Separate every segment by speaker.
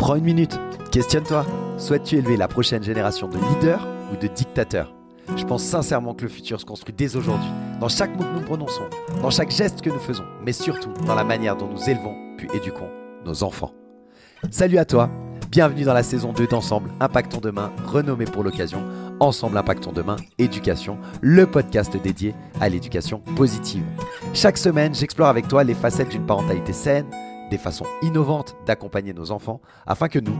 Speaker 1: Prends une minute, questionne-toi. Souhaites-tu élever la prochaine génération de leaders ou de dictateurs Je pense sincèrement que le futur se construit dès aujourd'hui, dans chaque mot que nous prononçons, dans chaque geste que nous faisons, mais surtout dans la manière dont nous élevons puis éduquons nos enfants. Salut à toi, bienvenue dans la saison 2 d'Ensemble, Impactons Demain, renommé pour l'occasion, Ensemble Impactons Demain, Éducation, le podcast dédié à l'éducation positive. Chaque semaine, j'explore avec toi les facettes d'une parentalité saine des façons innovantes d'accompagner nos enfants afin que nous,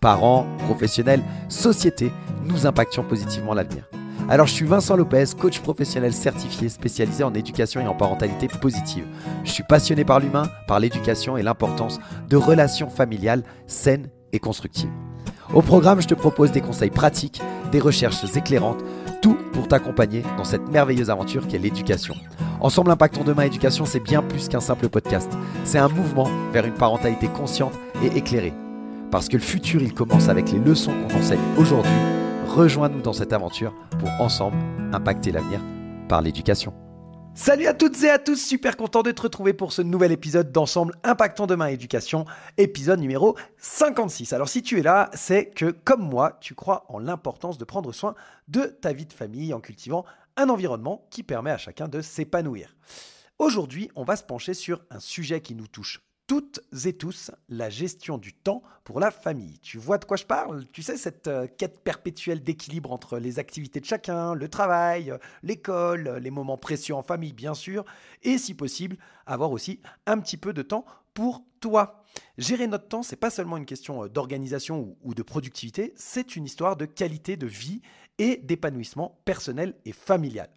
Speaker 1: parents, professionnels, sociétés, nous impactions positivement l'avenir. Alors je suis Vincent Lopez, coach professionnel certifié spécialisé en éducation et en parentalité positive. Je suis passionné par l'humain, par l'éducation et l'importance de relations familiales saines et constructives. Au programme, je te propose des conseils pratiques, des recherches éclairantes, tout pour t'accompagner dans cette merveilleuse aventure qu'est l'éducation. Ensemble, Impactons Demain Éducation, c'est bien plus qu'un simple podcast. C'est un mouvement vers une parentalité consciente et éclairée. Parce que le futur, il commence avec les leçons qu'on enseigne aujourd'hui. Rejoins-nous dans cette aventure pour ensemble impacter l'avenir par l'éducation. Salut à toutes et à tous, super content de te retrouver pour ce nouvel épisode d'Ensemble Impactant Demain Éducation, épisode numéro 56. Alors si tu es là, c'est que comme moi, tu crois en l'importance de prendre soin de ta vie de famille en cultivant un environnement qui permet à chacun de s'épanouir. Aujourd'hui, on va se pencher sur un sujet qui nous touche toutes et tous la gestion du temps pour la famille. Tu vois de quoi je parle Tu sais, cette euh, quête perpétuelle d'équilibre entre les activités de chacun, le travail, euh, l'école, euh, les moments précieux en famille, bien sûr, et si possible, avoir aussi un petit peu de temps pour toi. Gérer notre temps, c'est pas seulement une question d'organisation ou de productivité, c'est une histoire de qualité de vie et d'épanouissement personnel et familial.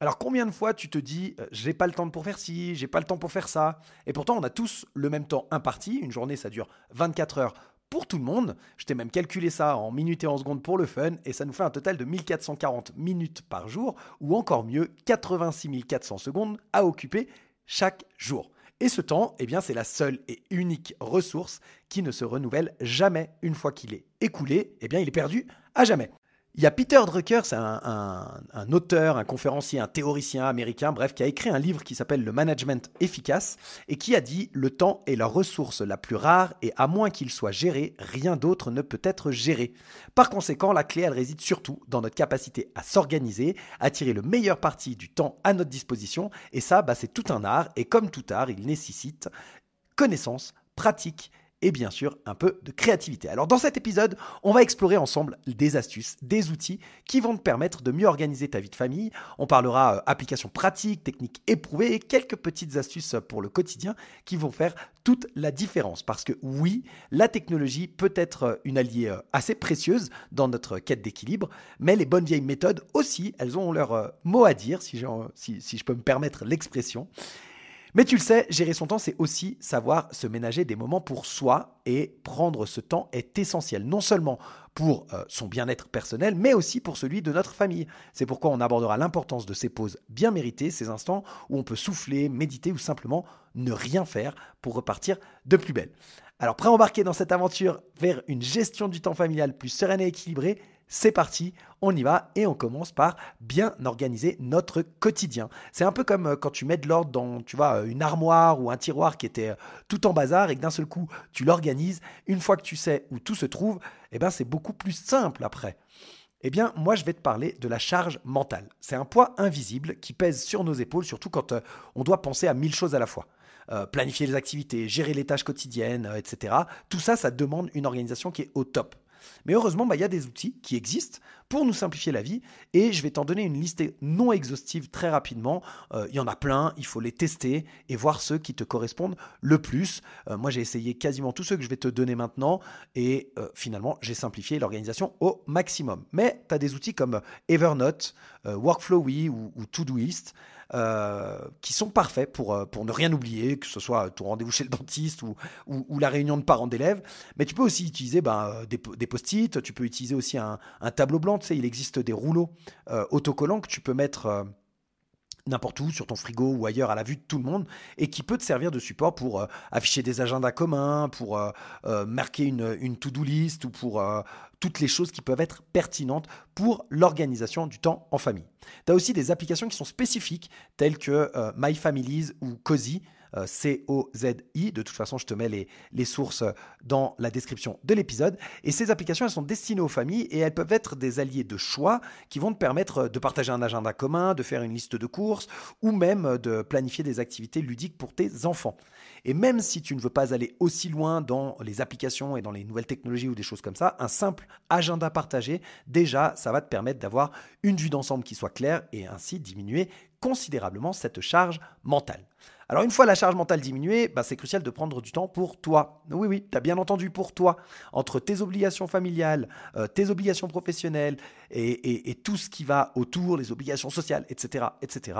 Speaker 1: Alors combien de fois tu te dis euh, j'ai pas le temps pour faire ci, j'ai pas le temps pour faire ça Et pourtant on a tous le même temps imparti, une journée ça dure 24 heures pour tout le monde. Je t'ai même calculé ça en minutes et en secondes pour le fun, et ça nous fait un total de 1440 minutes par jour, ou encore mieux, 86 400 secondes à occuper chaque jour. Et ce temps, eh bien, c'est la seule et unique ressource qui ne se renouvelle jamais une fois qu'il est écoulé, eh bien, il est perdu à jamais. Il y a Peter Drucker, c'est un, auteur, un conférencier, un théoricien américain, bref, qui a écrit un livre qui s'appelle Le Management efficace et qui a dit Le temps est la ressource la plus rare et à moins qu'il soit géré, rien d'autre ne peut être géré. Par conséquent, la clé, elle réside surtout dans notre capacité à s'organiser, à tirer le meilleur parti du temps à notre disposition et ça, bah, c'est tout un art et comme tout art, il nécessite connaissance, pratique et bien sûr un peu de créativité. Alors dans cet épisode, on va explorer ensemble des astuces, des outils qui vont te permettre de mieux organiser ta vie de famille. On parlera euh, applications pratiques, techniques éprouvées et quelques petites astuces pour le quotidien qui vont faire toute la différence. Parce que oui, la technologie peut être euh, une alliée euh, assez précieuse dans notre quête d'équilibre, mais les bonnes vieilles méthodes aussi, elles ont leur mot à dire, si, si je peux me permettre l'expression. Mais tu le sais, gérer son temps, c'est aussi savoir se ménager des moments pour soi et prendre ce temps est essentiel, non seulement pour euh, son bien-être personnel, mais aussi pour celui de notre famille. C'est pourquoi on abordera l'importance de ces pauses bien méritées, ces instants où on peut souffler, méditer ou simplement ne rien faire pour repartir de plus belle. Alors, prêt à embarquer dans cette aventure vers une gestion du temps familial plus sereine et équilibrée c'est parti, on y va et on commence par bien organiser notre quotidien. C'est un peu comme euh, quand tu mets de l'ordre dans, tu vois, euh, une armoire ou un tiroir qui était euh, tout en bazar et que d'un seul coup, tu l'organises. Une fois que tu sais où tout se trouve, eh ben, c'est beaucoup plus simple après. Eh bien, moi, je vais te parler de la charge mentale. C'est un poids invisible qui pèse sur nos épaules, surtout quand on doit penser à mille choses à la fois. planifier les activités, gérer les tâches quotidiennes, etc. Tout ça, ça demande une organisation qui est au top. Mais heureusement, bah, il y a des outils qui existent pour nous simplifier la vie et je vais t'en donner une liste non exhaustive très rapidement. Euh, il y en a plein, il faut les tester et voir ceux qui te correspondent le plus. Euh, moi, j'ai essayé quasiment tous ceux que je vais te donner maintenant et euh, finalement, j'ai simplifié l'organisation au maximum. Mais tu as des outils comme Evernote, Workflowy ou, ou Todoist euh, qui sont parfaits pour, euh, pour ne rien oublier, que ce soit ton rendez-vous chez le dentiste ou, la réunion de parents d'élèves. Mais tu peux aussi utiliser ben, euh, des, des post-it, tu peux utiliser aussi un, un tableau blanc. Tu sais, il existe des rouleaux autocollants que tu peux mettre n'importe où, sur ton frigo ou ailleurs, à la vue de tout le monde, et qui peut te servir de support pour euh, afficher des agendas communs, pour euh, euh, marquer une, to-do list ou pour toutes les choses qui peuvent être pertinentes pour l'organisation du temps en famille. Tu as aussi des applications qui sont spécifiques, telles que My ou Cozy, euh, Cozi, De toute façon, je te mets les, les sources euh, dans la description de l'épisode. Et ces applications, elles sont destinées aux familles et elles peuvent être des alliés de choix qui vont te permettre euh, de partager un agenda commun, de faire une liste de courses ou même de planifier des activités ludiques pour tes enfants. Et même si tu ne veux pas aller aussi loin dans les applications et dans les nouvelles technologies ou des choses comme ça, un simple agenda partagé, déjà, ça va te permettre d'avoir une vue d'ensemble qui soit claire et ainsi diminuer considérablement cette charge mentale. Alors une fois la charge mentale diminuée, bah, c'est crucial de prendre du temps pour toi. Oui, oui, tu as bien entendu pour toi, entre tes obligations familiales, euh, tes obligations professionnelles et, tout ce qui va autour, les obligations sociales, etc., etc.,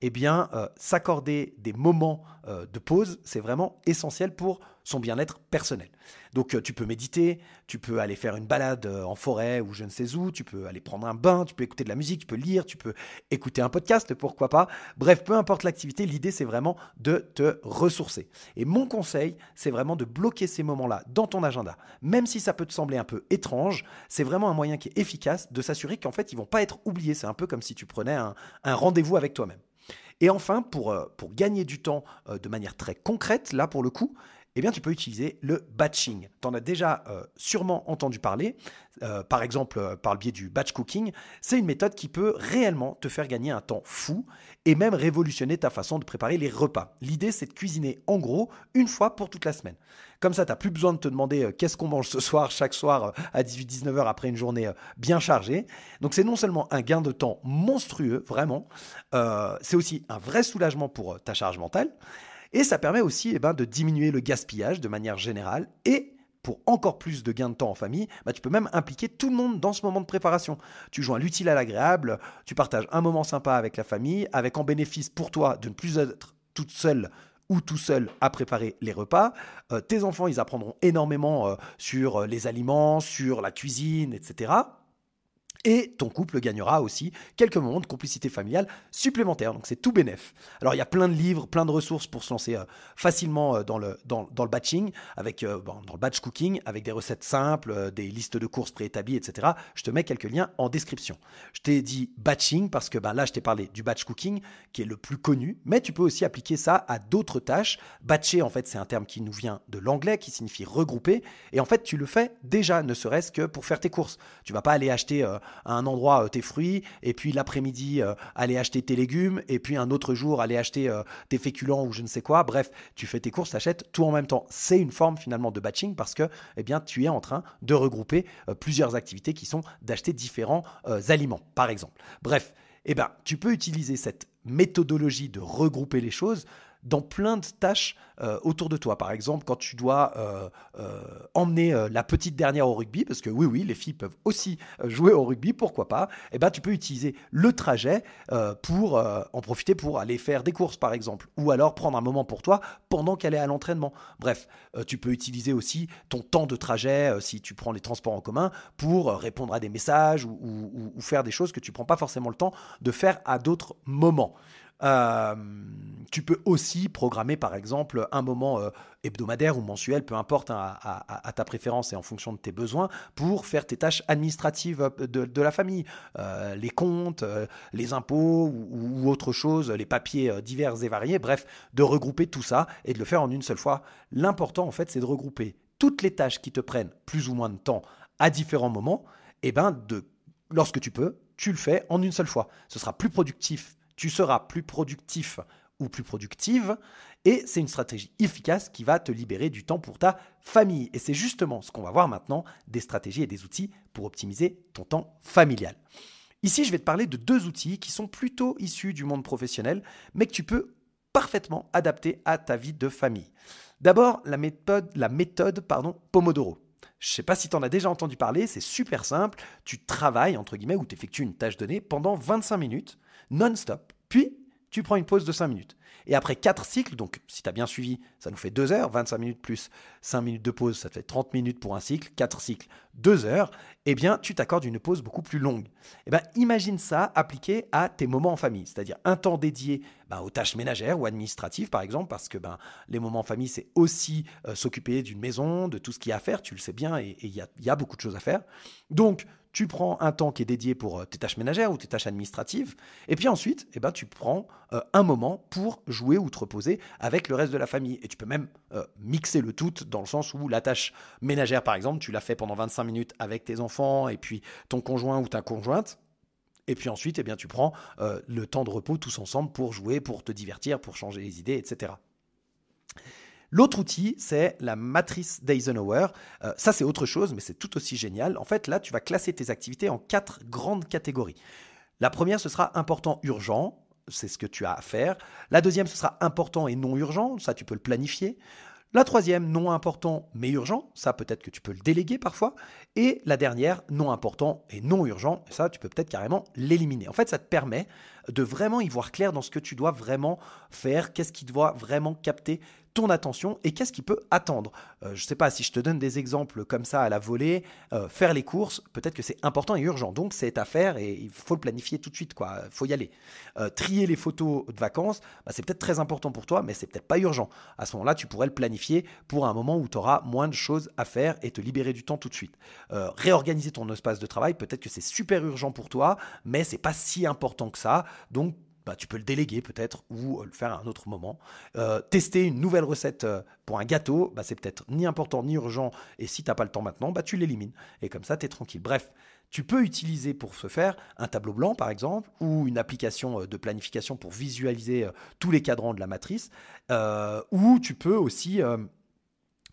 Speaker 1: eh bien, euh, s'accorder des moments euh, de pause, c'est vraiment essentiel pour son bien-être personnel. Donc euh, tu peux méditer, tu peux aller faire une balade euh, en forêt ou je ne sais où, tu peux aller prendre un bain, tu peux écouter de la musique, tu peux lire, tu peux écouter un podcast, pourquoi pas. Bref, peu importe l'activité, l'idée c'est vraiment de te ressourcer. Et mon conseil, c'est vraiment de bloquer ces moments-là dans ton agenda. Même si ça peut te sembler un peu étrange, c'est vraiment un moyen qui est efficace de s'assurer qu'en fait ils vont pas être oubliés. C'est un peu comme si tu prenais un, rendez-vous avec toi-même. Et enfin, pour, euh, pour gagner du temps de manière très concrète, là pour le coup, eh bien tu peux utiliser le batching. Tu en as déjà euh, sûrement entendu parler, euh, par exemple euh, par le biais du batch cooking. C'est une méthode qui peut réellement te faire gagner un temps fou et même révolutionner ta façon de préparer les repas. L'idée c'est de cuisiner en gros une fois pour toute la semaine. Comme ça, tu n'as plus besoin de te demander qu'est-ce qu'on mange ce soir, chaque soir à 18-19h après une journée bien chargée. Donc c'est non seulement un gain de temps monstrueux, vraiment, c'est aussi un vrai soulagement pour ta charge mentale. Et ça permet aussi eh ben, de diminuer le gaspillage de manière générale et pour encore plus de gains de temps en famille, bah, tu peux même impliquer tout le monde dans ce moment de préparation. Tu joins l'utile à l'agréable, tu partages un moment sympa avec la famille, avec en bénéfice pour toi de ne plus être toute seule ou tout seul à préparer les repas. Euh, tes enfants, ils apprendront énormément euh, sur euh, les aliments, sur la cuisine, etc. Et ton couple gagnera aussi quelques moments de complicité familiale supplémentaire Donc c'est tout bénef. Alors il y a plein de livres, plein de ressources pour se lancer euh, facilement euh, dans, le, dans, le batching, avec, euh, dans le batch cooking, avec des recettes simples, des listes de courses préétablies, etc. Je te mets quelques liens en description. Je t'ai dit batching parce que bah, là je t'ai parlé du batch cooking qui est le plus connu, mais tu peux aussi appliquer ça à d'autres tâches. Batcher en fait c'est un terme qui nous vient de l'anglais qui signifie regrouper. Et en fait tu le fais déjà, ne serait-ce que pour faire tes courses. Tu vas pas aller acheter à un endroit euh, tes fruits, et puis l'après-midi euh, aller acheter tes légumes, et puis un autre jour aller acheter euh, tes féculents ou je ne sais quoi. Bref, tu fais tes courses, t'achètes tout en même temps. C'est une forme finalement de batching parce que eh bien, tu es en train de regrouper plusieurs activités qui sont d'acheter différents aliments, par exemple. Bref, eh ben, tu peux utiliser cette méthodologie de regrouper les choses dans plein de tâches euh, autour de toi. Par exemple, quand tu dois euh, euh, emmener la petite dernière au rugby, parce que oui, oui, les filles peuvent aussi jouer au rugby, pourquoi pas, eh ben, tu peux utiliser le trajet pour en profiter pour aller faire des courses, par exemple, ou alors prendre un moment pour toi pendant qu'elle est à l'entraînement. Bref, tu peux utiliser aussi ton temps de trajet, si tu prends les transports en commun, pour répondre à des messages ou, ou faire des choses que tu prends pas forcément le temps de faire à d'autres moments. Euh, tu peux aussi programmer par exemple un moment euh, hebdomadaire ou mensuel, peu importe, hein, à, ta préférence et en fonction de tes besoins, pour faire tes tâches administratives euh, de, la famille, euh, les comptes, les impôts ou, autre chose, les papiers divers et variés, bref, de regrouper tout ça et de le faire en une seule fois. L'important en fait, c'est de regrouper toutes les tâches qui te prennent plus ou moins de temps à différents moments, et eh ben lorsque tu peux, tu le fais en une seule fois. Ce sera plus productif, tu seras plus productif ou plus productive. Et c'est une stratégie efficace qui va te libérer du temps pour ta famille. Et c'est justement ce qu'on va voir maintenant, des stratégies et des outils pour optimiser ton temps familial. Ici, je vais te parler de deux outils qui sont plutôt issus du monde professionnel, mais que tu peux parfaitement adapter à ta vie de famille. D'abord, la méthode, la méthode Pomodoro. Je ne sais pas si tu en as déjà entendu parler, c'est super simple. Tu travailles, entre guillemets, ou tu effectues une tâche donnée pendant 25 minutes, non-stop. Puis, tu prends une pause de 5 minutes. Et après 4 cycles, donc si tu as bien suivi, ça nous fait 2 heures, 25 minutes plus 5 minutes de pause, ça te fait 30 minutes pour un cycle, 4 cycles, 2 heures, eh bien tu t'accordes une pause beaucoup plus longue. Eh bien imagine ça appliqué à tes moments en famille, c'est-à-dire un temps dédié ben, aux tâches ménagères ou administratives par exemple, parce que ben, les moments en famille, c'est aussi euh, s'occuper d'une maison, de tout ce qu'il y a à faire, tu le sais bien, et il y, a beaucoup de choses à faire. Donc tu prends un temps qui est dédié pour euh, tes tâches ménagères ou tes tâches administratives, et puis ensuite, eh ben, tu prends euh, un moment pour jouer ou te reposer avec le reste de la famille. Et tu peux même euh, mixer le tout dans le sens où la tâche ménagère, par exemple, tu la fais pendant 25 minutes avec tes enfants et puis ton conjoint ou ta conjointe. Et puis ensuite, eh bien, tu prends euh, le temps de repos tous ensemble pour jouer, pour te divertir, pour changer les idées, etc. L'autre outil, c'est la matrice d'Eisenhower. Euh, ça, c'est autre chose, mais c'est tout aussi génial. En fait, là, tu vas classer tes activités en quatre grandes catégories. La première, ce sera important urgent c'est ce que tu as à faire. La deuxième, ce sera important et non urgent, ça tu peux le planifier. La troisième, non important mais urgent, ça peut-être que tu peux le déléguer parfois. Et la dernière, non important et non urgent, ça tu peux peut-être carrément l'éliminer. En fait, ça te permet de vraiment y voir clair dans ce que tu dois vraiment faire, qu'est-ce qui doit vraiment capter ton attention et qu'est-ce qui peut attendre. Euh, je ne sais pas si je te donne des exemples comme ça à la volée, euh, faire les courses, peut-être que c'est important et urgent, donc c'est à faire et il faut le planifier tout de suite, Il faut y aller. Euh, trier les photos de vacances, bah, c'est peut-être très important pour toi, mais c'est peut-être pas urgent. À ce moment-là, tu pourrais le planifier pour un moment où tu auras moins de choses à faire et te libérer du temps tout de suite. réorganiser ton espace de travail, peut-être que c'est super urgent pour toi, mais c'est pas si important que ça. Donc, bah, tu peux le déléguer peut-être ou euh, le faire à un autre moment. Euh, tester une nouvelle recette euh, pour un gâteau, bah, c'est peut-être ni important ni urgent. Et si tu n'as pas le temps maintenant, bah, tu l'élimines. Et comme ça, tu es tranquille. Bref, tu peux utiliser pour ce faire un tableau blanc, par exemple, ou une application de planification pour visualiser tous les cadrans de la matrice. ou tu peux aussi...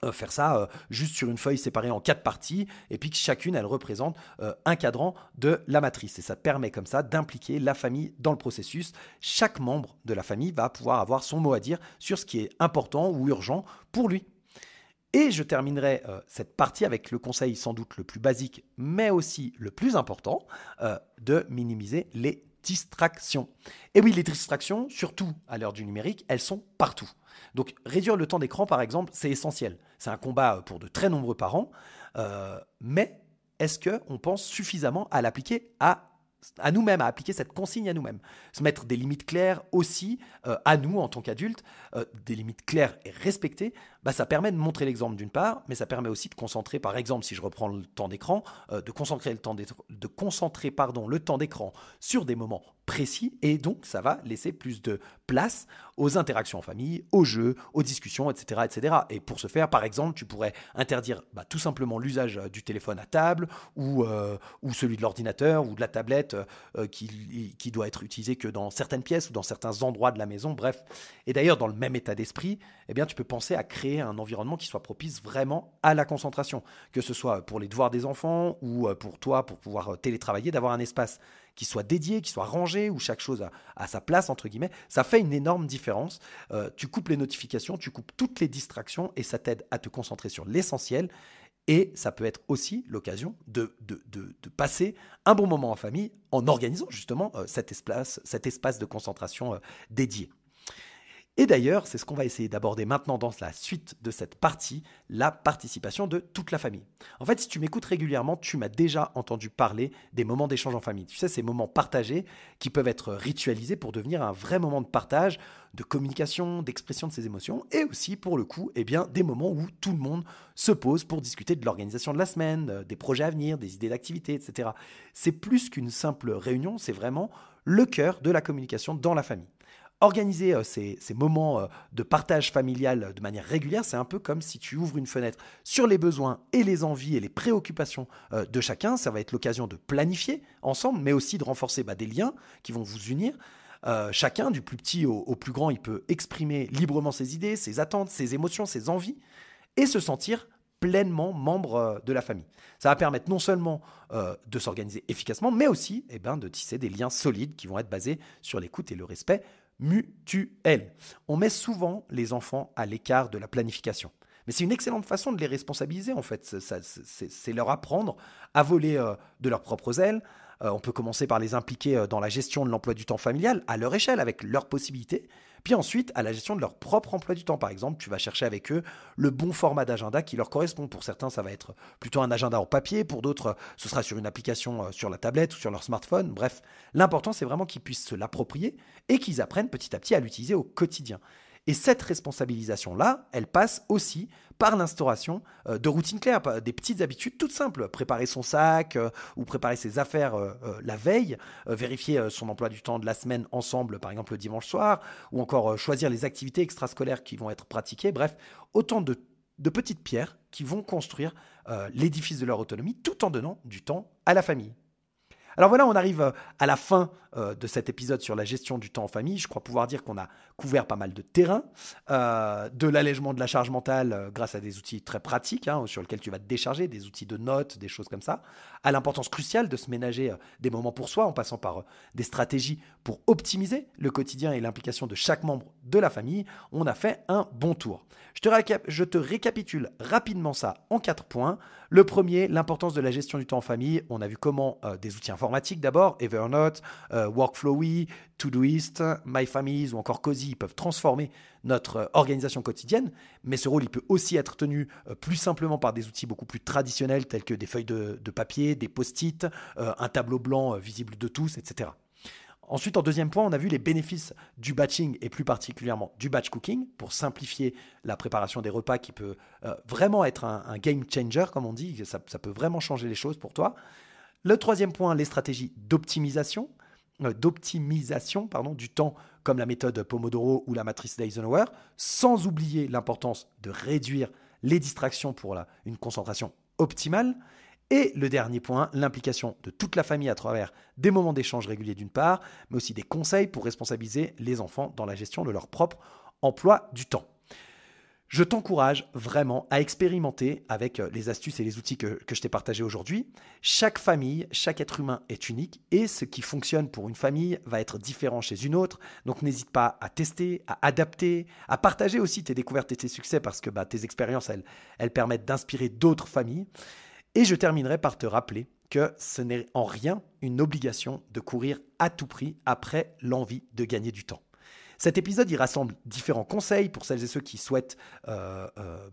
Speaker 1: Euh, faire ça euh, juste sur une feuille séparée en quatre parties, et puis que chacune, elle représente euh, un cadran de la matrice. Et ça permet comme ça d'impliquer la famille dans le processus. Chaque membre de la famille va pouvoir avoir son mot à dire sur ce qui est important ou urgent pour lui. Et je terminerai cette partie avec le conseil sans doute le plus basique, mais aussi le plus important, de minimiser les distractions. Et oui, les distractions, surtout à l'heure du numérique, elles sont partout. Donc réduire le temps d'écran, par exemple, c'est essentiel. C'est un combat euh, pour de très nombreux parents. Euh, mais est-ce qu'on pense suffisamment à l'appliquer à à nous-mêmes, à appliquer cette consigne à nous-mêmes. Se mettre des limites claires aussi euh, à nous en tant qu'adultes, des limites claires et respectées bah, ça permet de montrer l'exemple d'une part, mais ça permet aussi de concentrer, par exemple, si je reprends le temps d'écran, euh, de concentrer, le temps de concentrer pardon, le temps d'écran sur des moments précis, et donc ça va laisser plus de place aux interactions en famille, aux jeux, aux discussions, etc. etc. Et pour ce faire, par exemple, tu pourrais interdire bah, tout simplement l'usage euh, du téléphone à table, ou, euh, ou celui de l'ordinateur, ou de la tablette, qui, qui doit être utilisé que dans certaines pièces ou dans certains endroits de la maison, bref. Et d'ailleurs, dans le même état d'esprit, eh bien, tu peux penser à créer un environnement qui soit propice vraiment à la concentration, que ce soit pour les devoirs des enfants ou euh, pour toi pour pouvoir euh, télétravailler, d'avoir un espace qui soit dédié, qui soit rangé, où chaque chose a, sa place, entre guillemets, ça fait une énorme différence. Euh, tu coupes les notifications, tu coupes toutes les distractions et ça t'aide à te concentrer sur l'essentiel. Et ça peut être aussi l'occasion de, de, passer un bon moment en famille en organisant justement cet, espace, cet espace de concentration dédié. Et d'ailleurs, c'est ce qu'on va essayer d'aborder maintenant dans la suite de cette partie, la participation de toute la famille. En fait, si tu m'écoutes régulièrement, tu m'as déjà entendu parler des moments d'échange en famille. Tu sais, ces moments partagés qui peuvent être ritualisés pour devenir un vrai moment de partage, de communication, d'expression de ses émotions, et aussi, pour le coup, eh bien, des moments où tout le monde se pose pour discuter de l'organisation de la semaine, euh, des projets à venir, des idées d'activité, etc. C'est plus qu'une simple réunion, c'est vraiment le cœur de la communication dans la famille. Organiser euh, ces, moments euh, de partage familial euh, de manière régulière, c'est un peu comme si tu ouvres une fenêtre sur les besoins et les envies et les préoccupations de chacun. Ça va être l'occasion de planifier ensemble, mais aussi de renforcer bah, des liens qui vont vous unir. chacun, du plus petit au, plus grand, il peut exprimer librement ses idées, ses attentes, ses émotions, ses envies, et se sentir pleinement membre de la famille. Ça va permettre non seulement de s'organiser efficacement, mais aussi eh ben, de tisser des liens solides qui vont être basés sur l'écoute et le respect mutuelle. On met souvent les enfants à l'écart de la planification. Mais c'est une excellente façon de les responsabiliser, en fait. C'est leur apprendre à voler euh, de leurs propres ailes. Euh, on peut commencer par les impliquer euh, dans la gestion de l'emploi du temps familial à leur échelle, avec leurs possibilités. Puis ensuite, à la gestion de leur propre emploi du temps, par exemple, tu vas chercher avec eux le bon format d'agenda qui leur correspond. Pour certains, ça va être plutôt un agenda au papier, pour d'autres, ce sera sur une application euh, sur la tablette ou sur leur smartphone. Bref, l'important, c'est vraiment qu'ils puissent se l'approprier et qu'ils apprennent petit à petit à l'utiliser au quotidien. Et cette responsabilisation-là, elle passe aussi par l'instauration euh, de routines claires, des petites habitudes toutes simples. Préparer son sac euh, ou préparer ses affaires euh, la veille, vérifier son emploi du temps de la semaine ensemble, par exemple le dimanche soir, ou encore choisir les activités extrascolaires qui vont être pratiquées. Bref, autant de petites pierres qui vont construire l'édifice de leur autonomie tout en donnant du temps à la famille. Alors voilà, on arrive euh, à la fin euh, de cet épisode sur la gestion du temps en famille. Je crois pouvoir dire qu'on a couvert pas mal de terrain, euh, de l'allègement de la charge mentale grâce à des outils très pratiques hein, sur lesquels tu vas te décharger, des outils de notes, des choses comme ça, à l'importance cruciale de se ménager des moments pour soi en passant par des stratégies pour optimiser le quotidien et l'implication de chaque membre de la famille, on a fait un bon tour. Je te, récap je te récapitule rapidement ça en quatre points. Le premier, l'importance de la gestion du temps en famille. On a vu comment euh, des outils informatiques d'abord, Evernote, euh, Workflowy, Todoist, My Families ou encore Cozy peuvent transformer notre euh, organisation quotidienne, mais ce rôle il peut aussi être tenu plus simplement par des outils beaucoup plus traditionnels tels que des feuilles de papier, des post-it, un tableau blanc visible de tous, etc. Ensuite, en deuxième point, on a vu les bénéfices du batching et plus particulièrement du batch cooking pour simplifier la préparation des repas qui peut euh, vraiment être un, game changer, comme on dit, ça, peut vraiment changer les choses pour toi. Le troisième point, les stratégies d'optimisation, euh, d'optimisation pardon, du temps comme la méthode Pomodoro ou la matrice d'Eisenhower, sans oublier l'importance de réduire les distractions pour une concentration optimale. Et le dernier point, l'implication de toute la famille à travers des moments d'échange réguliers d'une part, mais aussi des conseils pour responsabiliser les enfants dans la gestion de leur propre emploi du temps. Je t'encourage vraiment à expérimenter avec euh, les astuces et les outils que, je t'ai partagés aujourd'hui. Chaque famille, chaque être humain est unique et ce qui fonctionne pour une famille va être différent chez une autre. Donc n'hésite pas à tester, à adapter, à partager aussi tes découvertes et tes succès parce que bah, tes expériences, elles, elles permettent d'inspirer d'autres familles. Et je terminerai par te rappeler que ce n'est en rien une obligation de courir à tout prix après l'envie de gagner du temps. Cet épisode, il rassemble différents conseils pour celles et ceux qui souhaitent euh, euh,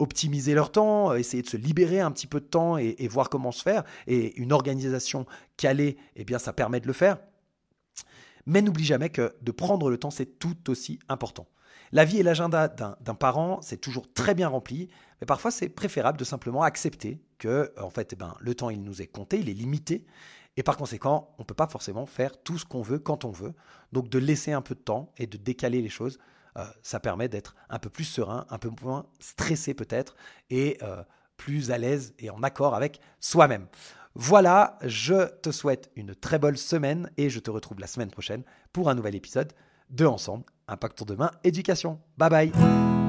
Speaker 1: optimiser leur temps, euh, essayer de se libérer un petit peu de temps et, voir comment se faire. Et une organisation calée, eh bien, ça permet de le faire. Mais n'oublie jamais que de prendre le temps, c'est tout aussi important. La vie et l'agenda d'un parent, c'est toujours très bien rempli, mais parfois c'est préférable de simplement accepter que, en fait, eh ben, le temps il nous est compté, il est limité, et par conséquent, on ne peut pas forcément faire tout ce qu'on veut quand on veut. Donc de laisser un peu de temps et de décaler les choses, euh, ça permet d'être un peu plus serein, un peu moins stressé peut-être, et euh, plus à l'aise et en accord avec soi-même. Voilà, je te souhaite une très bonne semaine et je te retrouve la semaine prochaine pour un nouvel épisode de Ensemble Impact pour demain, éducation. Bye bye.